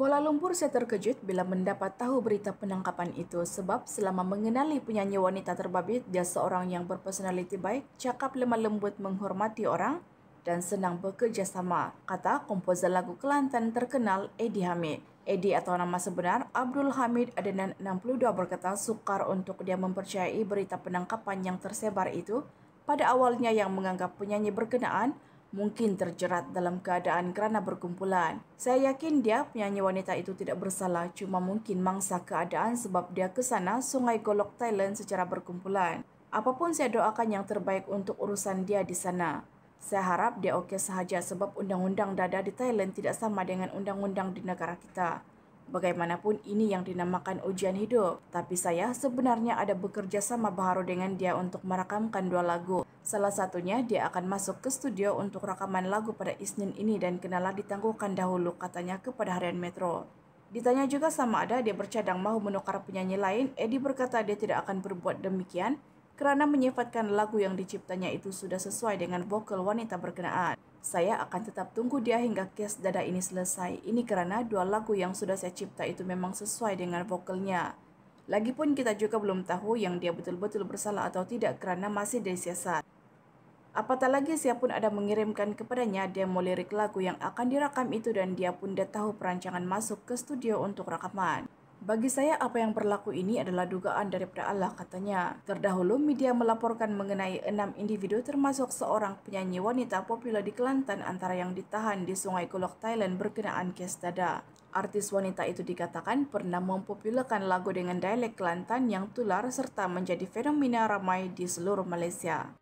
Kuala Lumpur saya terkejut bila mendapat tahu berita penangkapan itu sebab selama mengenali penyanyi wanita terbabit, dia seorang yang berpersonaliti baik, cakap lemah lembut menghormati orang dan senang bekerjasama, kata komposer lagu Kelantan terkenal Edi Hamid. Edi atau nama sebenar Abdul Hamid Adenan 62 berkata sukar untuk dia mempercayai berita penangkapan yang tersebar itu pada awalnya yang menganggap penyanyi berkenaan mungkin terjerat dalam keadaan kerana berkumpulan. Saya yakin dia penyanyi wanita itu tidak bersalah cuma mungkin mangsa keadaan sebab dia ke sana Sungai Golok Thailand secara berkumpulan. Apapun saya doakan yang terbaik untuk urusan dia di sana. Saya harap dia okey sahaja sebab undang-undang dada di Thailand tidak sama dengan undang-undang di negara kita. Bagaimanapun ini yang dinamakan ujian hidup. Tapi saya sebenarnya ada bekerja sama Baharu dengan dia untuk merekamkan dua lagu. Salah satunya dia akan masuk ke studio untuk rekaman lagu pada Isnin ini dan kenalah ditangguhkan dahulu katanya kepada harian Metro. Ditanya juga sama ada dia bercadang mau menukar penyanyi lain, Edi berkata dia tidak akan berbuat demikian kerana menyifatkan lagu yang diciptanya itu sudah sesuai dengan vokal wanita berkenaan. Saya akan tetap tunggu dia hingga kes dada ini selesai. Ini karena dua lagu yang sudah saya cipta itu memang sesuai dengan vokalnya. Lagipun kita juga belum tahu yang dia betul-betul bersalah atau tidak karena masih disiasat. Apatah lagi siapun ada mengirimkan kepadanya demo lirik lagu yang akan dirakam itu dan dia pun dah tahu perancangan masuk ke studio untuk rekaman. Bagi saya, apa yang berlaku ini adalah dugaan daripada Allah, katanya. Terdahulu, media melaporkan mengenai enam individu termasuk seorang penyanyi wanita populer di Kelantan antara yang ditahan di Sungai Kulok, Thailand berkenaan kes dada. Artis wanita itu dikatakan pernah mempopulerkan lagu dengan dialek Kelantan yang tular serta menjadi fenomena ramai di seluruh Malaysia.